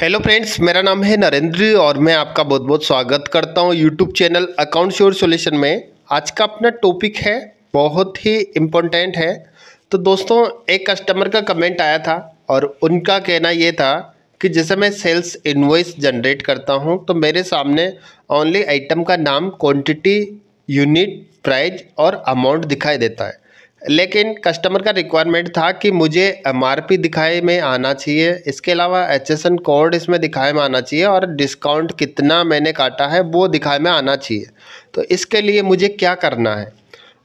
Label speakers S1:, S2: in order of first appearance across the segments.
S1: hello friends मेरा नाम है नरेंद्र और मैं आपका बहुत बहुत स्वागत करता हूँ YouTube channel account sure solution में आज का अपना टॉपिक है बहुत ही इम्पोर्टेंट है तो दोस्तों एक कस्टमर का कमेंट आया था और उनका कहना ये था कि जैसे मैं सेल्स इन्वॉइस जनरेट करता हूँ तो मेरे सामने ओनली आइटम का नाम क्वान्टिटी यूनिट प्राइज और अमाउंट दिखाई देता है लेकिन कस्टमर का रिक्वायरमेंट था कि मुझे एम दिखाए में आना चाहिए इसके अलावा एच कोड इसमें दिखाए में आना चाहिए और डिस्काउंट कितना मैंने काटा है वो दिखाए में आना चाहिए तो इसके लिए मुझे क्या करना है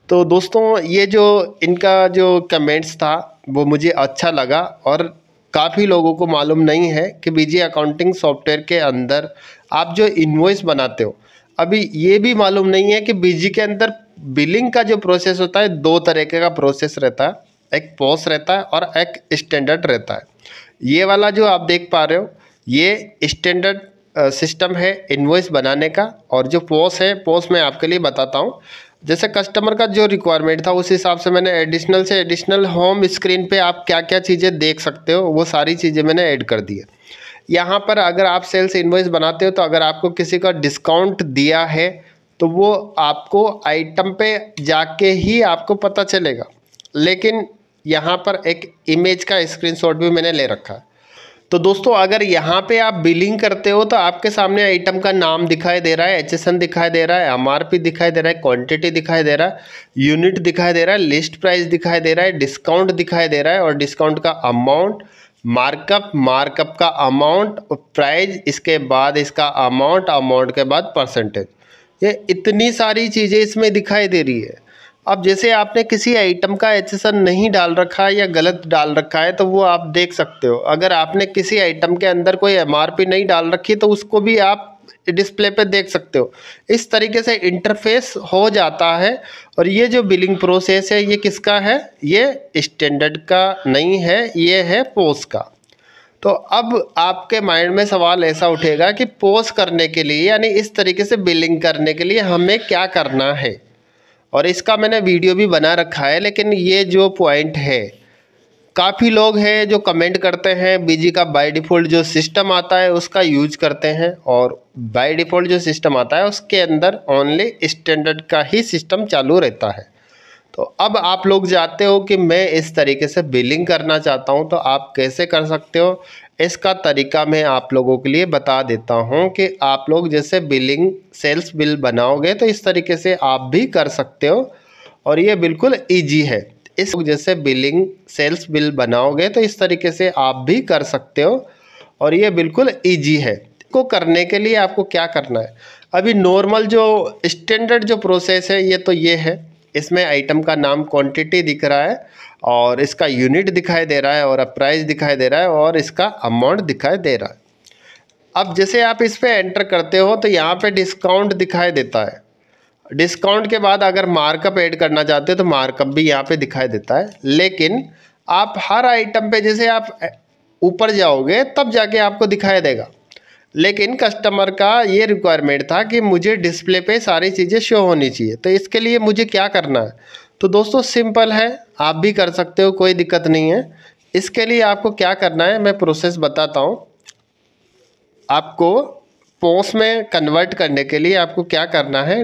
S1: तो दोस्तों ये जो इनका जो कमेंट्स था वो मुझे अच्छा लगा और काफ़ी लोगों को मालूम नहीं है कि बीजे अकाउंटिंग सॉफ्टवेयर के अंदर आप जो इन्वॉइस बनाते हो अभी ये भी मालूम नहीं है कि बीजी के अंदर बिलिंग का जो प्रोसेस होता है दो तरीके का प्रोसेस रहता है एक पोस रहता है और एक स्टैंडर्ड रहता है ये वाला जो आप देख पा रहे हो ये स्टैंडर्ड सिस्टम है इन्वॉइस बनाने का और जो पोस है पोस मैं आपके लिए बताता हूँ जैसे कस्टमर का जो रिक्वायरमेंट था उस हिसाब से मैंने एडिशनल से एडिशनल होम स्क्रीन पे आप क्या क्या चीज़ें देख सकते हो वो सारी चीज़ें मैंने ऐड कर दी है यहाँ पर अगर आप सेल्स इन्वॉइस बनाते हो तो अगर आपको किसी का डिस्काउंट दिया है तो वो आपको आइटम पे जाके ही आपको पता चलेगा लेकिन यहाँ पर एक इमेज का स्क्रीनशॉट भी मैंने ले रखा है तो दोस्तों अगर यहाँ पे आप बिलिंग करते हो तो आपके सामने आइटम का नाम दिखाई दे रहा है एच दिखाई दे रहा है एम दिखाई दे रहा है क्वांटिटी दिखाई दे रहा है यूनिट दिखाई दे रहा है लिस्ट प्राइस दिखाई दे रहा है डिस्काउंट दिखाई दे रहा है और डिस्काउंट का अमाउंट मार्कअप मार्कअप का अमाउंट प्राइज इसके बाद इसका अमाउंट अमाउंट के बाद परसेंटेज ये इतनी सारी चीज़ें इसमें दिखाई दे रही है अब जैसे आपने किसी आइटम का एच नहीं डाल रखा है या गलत डाल रखा है तो वो आप देख सकते हो अगर आपने किसी आइटम के अंदर कोई एम नहीं डाल रखी तो उसको भी आप डिस्प्ले पे देख सकते हो इस तरीके से इंटरफेस हो जाता है और ये जो बिलिंग प्रोसेस है ये किसका है ये स्टैंडर्ड का नहीं है ये है पोस्ट का तो अब आपके माइंड में सवाल ऐसा उठेगा कि पोस्ट करने के लिए यानी इस तरीके से बिलिंग करने के लिए हमें क्या करना है और इसका मैंने वीडियो भी बना रखा है लेकिन ये जो पॉइंट है काफ़ी लोग हैं जो कमेंट करते हैं बीजी का बाय डिफ़ॉल्ट जो सिस्टम आता है उसका यूज करते हैं और बाय डिफ़ॉल्ट जो सिस्टम आता है उसके अंदर ओनली स्टैंडर्ड का ही सिस्टम चालू रहता है तो अब आप लोग चाहते हो कि मैं इस तरीके से बिलिंग करना चाहता हूँ तो आप कैसे कर सकते हो इसका तरीका मैं आप लोगों के लिए बता देता हूँ कि आप लोग जैसे बिलिंग सेल्स बिल बनाओगे तो इस तरीके से आप भी कर सकते हो और ये बिल्कुल ईजी है इस जैसे बिलिंग सेल्स बिल बनाओगे तो इस तरीके से आप भी कर सकते हो और ये बिल्कुल ईजी है को करने के लिए आपको क्या करना है अभी नॉर्मल जो स्टैंडर्ड जो प्रोसेस है ये तो ये है इसमें आइटम का नाम क्वांटिटी दिख रहा है और इसका यूनिट दिखाई दे रहा है और अब प्राइस दिखाई दे रहा है और इसका अमाउंट दिखाई दे रहा है अब जैसे आप इस पर एंटर करते हो तो यहाँ पे डिस्काउंट दिखाई देता है डिस्काउंट के बाद अगर मार्कअप ऐड करना चाहते हो तो मार्कअप भी यहाँ पे दिखाई देता है लेकिन आप हर आइटम पे जैसे आप ऊपर जाओगे तब जाके आपको दिखाई देगा लेकिन कस्टमर का ये रिक्वायरमेंट था कि मुझे डिस्प्ले पे सारी चीज़ें शो होनी चाहिए तो इसके लिए मुझे क्या करना है तो दोस्तों सिंपल है आप भी कर सकते हो कोई दिक्कत नहीं है इसके लिए आपको क्या करना है मैं प्रोसेस बताता हूँ आपको पोस्ट में कन्वर्ट करने के लिए आपको क्या करना है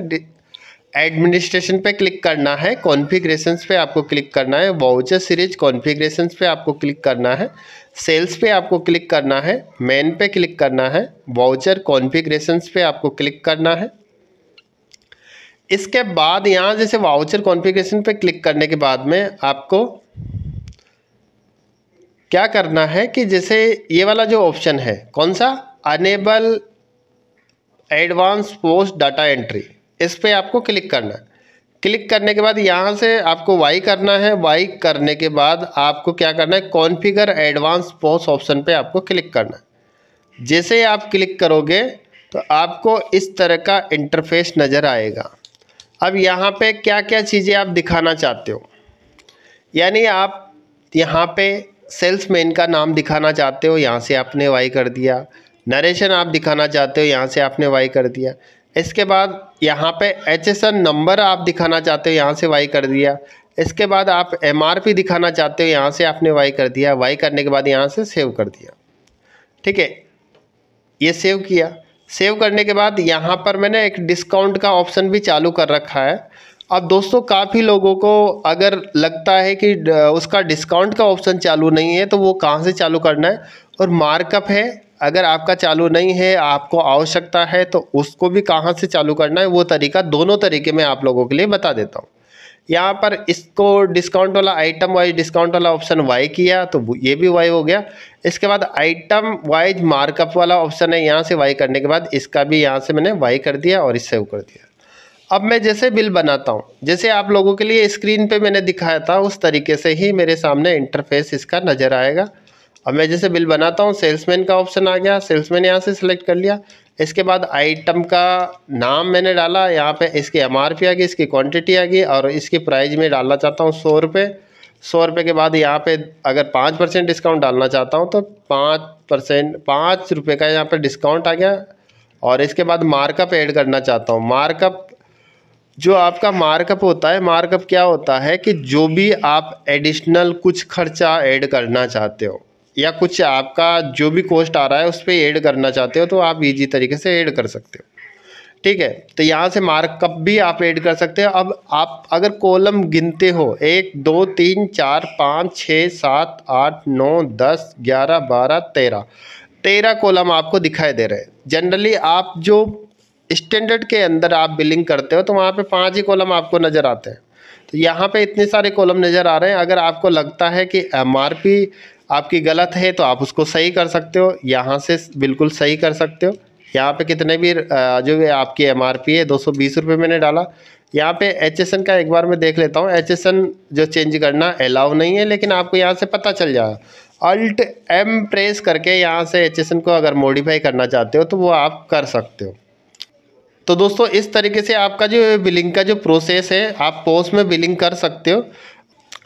S1: एडमिनिस्ट्रेशन पे क्लिक करना है कॉन्फ़िगरेशंस पे आपको क्लिक करना है वाउचर सीरीज कॉन्फ़िगरेशंस पे आपको क्लिक करना है सेल्स पे आपको क्लिक करना है मेन पे क्लिक करना है वाउचर कॉन्फ़िगरेशंस पे आपको क्लिक करना है इसके बाद यहाँ जैसे वाउचर कॉन्फ़िगरेशन पे क्लिक करने के बाद में आपको क्या करना है कि जैसे ये वाला जो ऑप्शन है कौन सा enable advance post data entry इस पर आपको क्लिक करना है क्लिक करने के बाद यहाँ से आपको वाई करना है वाई करने के बाद आपको क्या करना है कॉन्फ़िगर एडवांस पोस्ट ऑप्शन पे आपको क्लिक करना है जैसे आप क्लिक करोगे तो आपको इस तरह का इंटरफेस नज़र आएगा अब यहाँ पे क्या क्या चीज़ें आप दिखाना चाहते हो यानी आप यहाँ पे सेल्समैन का नाम दिखाना चाहते हो यहाँ से आपने वाई कर दिया नरेशन आप दिखाना चाहते हो यहाँ से आपने वाई कर दिया इसके बाद यहाँ पे एच एस एन नंबर आप दिखाना चाहते हो यहाँ से वाई कर दिया इसके बाद आप एम आर पी दिखाना चाहते हो यहाँ से आपने वाई कर दिया वाई करने के बाद यहाँ से सेव कर दिया ठीक है ये सेव किया सेव करने के बाद यहाँ पर मैंने एक डिस्काउंट का ऑप्शन भी चालू कर रखा है अब दोस्तों काफ़ी लोगों को अगर लगता है कि उसका डिस्काउंट का ऑप्शन चालू नहीं है तो वो कहाँ से चालू करना है और मार्कअप है अगर आपका चालू नहीं है आपको आवश्यकता है तो उसको भी कहाँ से चालू करना है वो तरीका दोनों तरीके में आप लोगों के लिए बता देता हूँ यहाँ पर इसको डिस्काउंट वाला आइटम वाइज डिस्काउंट वाला ऑप्शन वाई किया तो ये भी वाई हो गया इसके बाद आइटम वाइज मार्कअप वाला ऑप्शन है यहाँ से वाई करने के बाद इसका भी यहाँ से मैंने वाई कर दिया और इस सेव कर दिया अब मैं जैसे बिल बनाता हूँ जैसे आप लोगों के लिए स्क्रीन पे मैंने दिखाया था उस तरीके से ही मेरे सामने इंटरफेस इसका नज़र आएगा अब मैं जैसे बिल बनाता हूँ सेल्समैन का ऑप्शन आ गया सेल्समैन यहाँ से सिलेक्ट कर लिया इसके बाद आइटम का नाम मैंने डाला यहाँ पे इसकी एम आ गई इसकी क्वांटिटी आ गई और इसकी प्राइस में डालना चाहता हूँ सौ रुपये सौ रुपये के बाद यहाँ पे अगर पाँच परसेंट डिस्काउंट डालना चाहता हूँ तो पाँच परसेंट पाँच रुपये का यहाँ पे डिस्काउंट आ गया और इसके बाद मार्कअप ऐड करना चाहता हूँ मार्कअप जो आपका मार्कअप होता है मार्कअप क्या होता है कि जो भी आप एडिशनल कुछ खर्चा ऐड करना चाहते हो या कुछ आपका जो भी कोस्ट आ रहा है उस पर ऐड करना चाहते हो तो आप ईजी तरीके से ऐड कर सकते हो ठीक है तो यहाँ से मार्कअप भी आप ऐड कर सकते हो अब आप अगर कॉलम गिनते हो एक दो तीन चार पाँच छः सात आठ नौ दस ग्यारह बारह तेरह तेरह कॉलम आपको दिखाई दे रहे हैं जनरली आप जो स्टैंडर्ड के अंदर आप बिलिंग करते हो तो वहाँ पे पांच ही कॉलम आपको नज़र आते हैं तो यहाँ पे इतने सारे कॉलम नज़र आ रहे हैं अगर आपको लगता है कि एम आपकी गलत है तो आप उसको सही कर सकते हो यहाँ से बिल्कुल सही कर सकते हो यहाँ पे कितने भी जो भी आपकी एम है दो सौ मैंने डाला यहाँ पे एच का एक बार मैं देख लेता हूँ एच जो चेंज करना अलाउ नहीं है लेकिन आपको यहाँ से पता चल जाएगा अल्ट एम प्रेस करके यहाँ से एच को अगर मॉडिफाई करना चाहते हो तो वो आप कर सकते हो तो दोस्तों इस तरीके से आपका जो बिलिंग का जो प्रोसेस है आप पोस्ट में बिलिंग कर सकते हो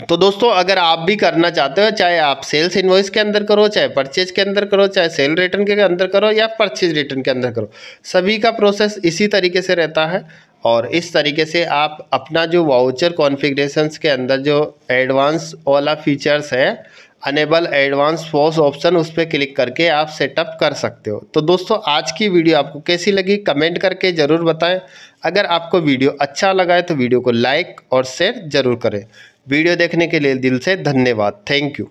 S1: तो दोस्तों अगर आप भी करना चाहते हो चाहे आप सेल्स इन्वॉइस के अंदर करो चाहे परचेज के अंदर करो चाहे सेल रिटर्न के अंदर करो या परचेज रिटर्न के अंदर करो सभी का प्रोसेस इसी तरीके से रहता है और इस तरीके से आप अपना जो वाउचर कॉन्फ़िगरेशंस के अंदर जो एडवांस वाला फीचर्स है अनेबल एडवांस फोर्स ऑप्शन उस पर क्लिक करके आप सेटअप कर सकते हो तो दोस्तों आज की वीडियो आपको कैसी लगी कमेंट करके ज़रूर बताएं अगर आपको वीडियो अच्छा लगा है तो वीडियो को लाइक और शेयर ज़रूर करें वीडियो देखने के लिए दिल से धन्यवाद थैंक यू